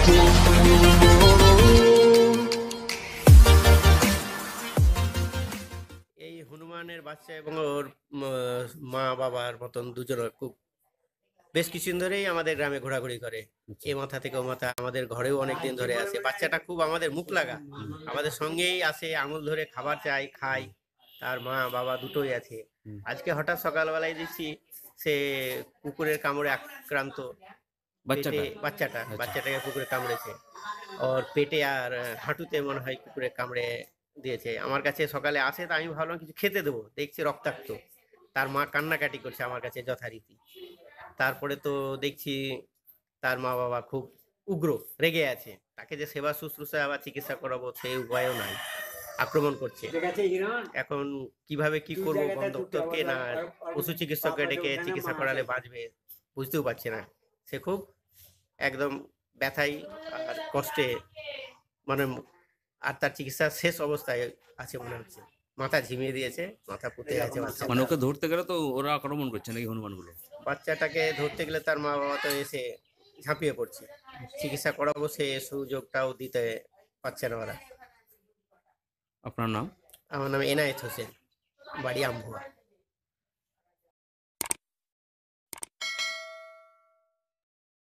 এই হনুমানের বাচ্চা এবং ওর মা বাবার মতন দুজন খুব বেশ কিছুদিন ধরেই আমাদের গ্রামে ঘোরাঘুরি করে আচ্ছা। এ মাথা থেকে ও মাথা আমাদের ঘরেও অনেকদিন ধরে আছে বাচ্চাটা খুব আমাদের মুখ লাগা আমাদের সঙ্গেই আসে আঙুল ধরে খাবার চাই খাই তার মা বাবা দুটোই আছে আজকে হঠাৎ সকালবেলায় দিচ্ছি সে কুকুরের কামড়ে আক্রান্ত বাচ্চাটা আচ্ছা। বাচ্চাটাকে কুকুরে কামড়েছে ওর পেটে আর হাঁটুতে মনে হয় কুকুরে কামড়ে দিয়েছে আমার কাছে সকালে আসে তো আমি ভাবলাম কিছু খেতে দেবো দেখছি রক্তাক্ত তার মা কান্নাকাটি করছে আমার কাছে যথারীতি তারপরে তো দেখছি তার মা বাবা খুব উগ্র রেগে আছে তাকে যে সেবা শুশ্রূষা বা চিকিৎসা করাবো সেই উপায়ও নাই আক্রমণ করছে এখন কিভাবে কি করবো দপ্তরকে না পশু চিকিৎসককে ডেকে চিকিৎসা করালে বাঁচবে বুঝতেও পারছি না সে খুব একদম ব্যথায় আর কষ্টে মানে আর তার চিকিৎসা শেষ অবস্থায় আছে মনে হচ্ছে মাথা ঝিমিয়ে দিয়েছে মাথা পুঁতে আছে মানে ওকে ধরতে গেলে তো ওরা আক্রমণ করছে নাকি হনুমানগুলো বাচ্চাটাকে ধরতে গেলে তার মা বাবা তো এসে ঝাঁপিয়ে পড়ছে চিকিৎসা করাবো সে সুযোগটাও দিতে পারছে না ওরা আপনার নাম আমার নাম এনায়েত হোসেন বাড়ি আম্বুয়া